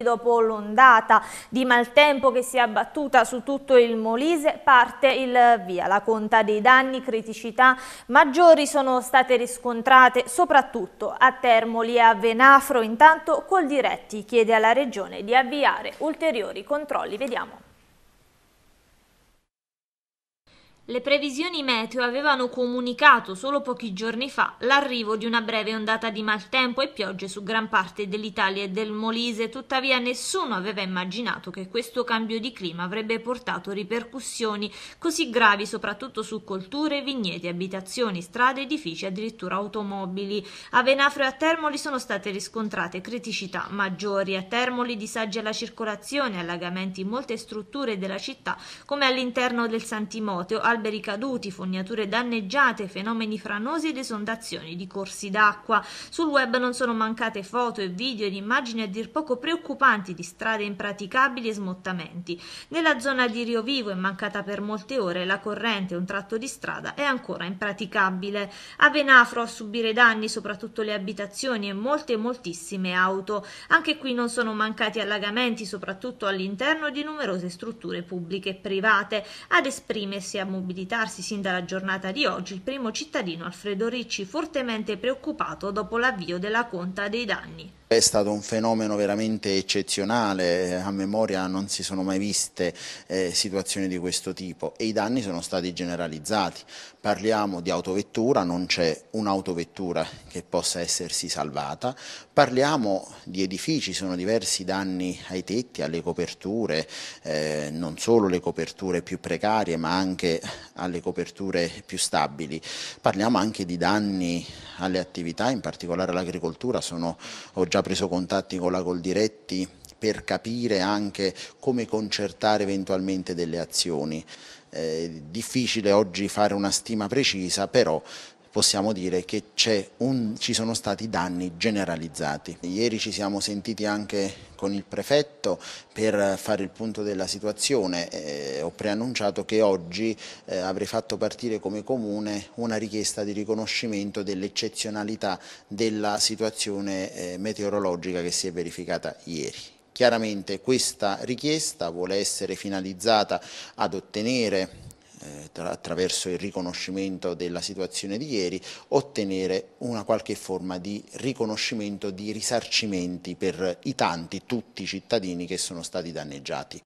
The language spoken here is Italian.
Dopo l'ondata di maltempo che si è abbattuta su tutto il Molise parte il via. La conta dei danni, criticità maggiori sono state riscontrate soprattutto a Termoli e a Venafro. Intanto Coldiretti chiede alla Regione di avviare ulteriori controlli. Vediamo. Le previsioni meteo avevano comunicato solo pochi giorni fa l'arrivo di una breve ondata di maltempo e piogge su gran parte dell'Italia e del Molise, tuttavia nessuno aveva immaginato che questo cambio di clima avrebbe portato ripercussioni così gravi soprattutto su colture, vigneti, abitazioni, strade, edifici, addirittura automobili. A Venafro e a Termoli sono state riscontrate criticità maggiori, a Termoli disagi alla circolazione, allagamenti in molte strutture della città come all'interno del Santimoteo, al alberi caduti, fognature danneggiate, fenomeni franosi ed esondazioni di corsi d'acqua. Sul web non sono mancate foto e video ed immagini a dir poco preoccupanti di strade impraticabili e smottamenti. Nella zona di Rio Vivo è mancata per molte ore la corrente, un tratto di strada è ancora impraticabile. A Venafro a subire danni soprattutto le abitazioni e molte moltissime auto. Anche qui non sono mancati allagamenti soprattutto all'interno di numerose strutture pubbliche e private. Ad esprimersi a mobilità abilitarsi sin dalla giornata di oggi il primo cittadino Alfredo Ricci fortemente preoccupato dopo l'avvio della conta dei danni. È stato un fenomeno veramente eccezionale, eh, a memoria non si sono mai viste eh, situazioni di questo tipo e i danni sono stati generalizzati. Parliamo di autovettura, non c'è un'autovettura che possa essersi salvata, parliamo di edifici, sono diversi danni ai tetti, alle coperture, eh, non solo le coperture più precarie ma anche alle coperture più stabili. Parliamo anche di danni alle attività, in particolare all'agricoltura, sono già ha preso contatti con la Goldiretti per capire anche come concertare eventualmente delle azioni. È eh, difficile oggi fare una stima precisa, però possiamo dire che un, ci sono stati danni generalizzati. Ieri ci siamo sentiti anche con il prefetto per fare il punto della situazione. Eh, ho preannunciato che oggi eh, avrei fatto partire come comune una richiesta di riconoscimento dell'eccezionalità della situazione eh, meteorologica che si è verificata ieri. Chiaramente questa richiesta vuole essere finalizzata ad ottenere eh, attraverso il riconoscimento della situazione di ieri, ottenere una qualche forma di riconoscimento, di risarcimenti per i tanti, tutti i cittadini che sono stati danneggiati.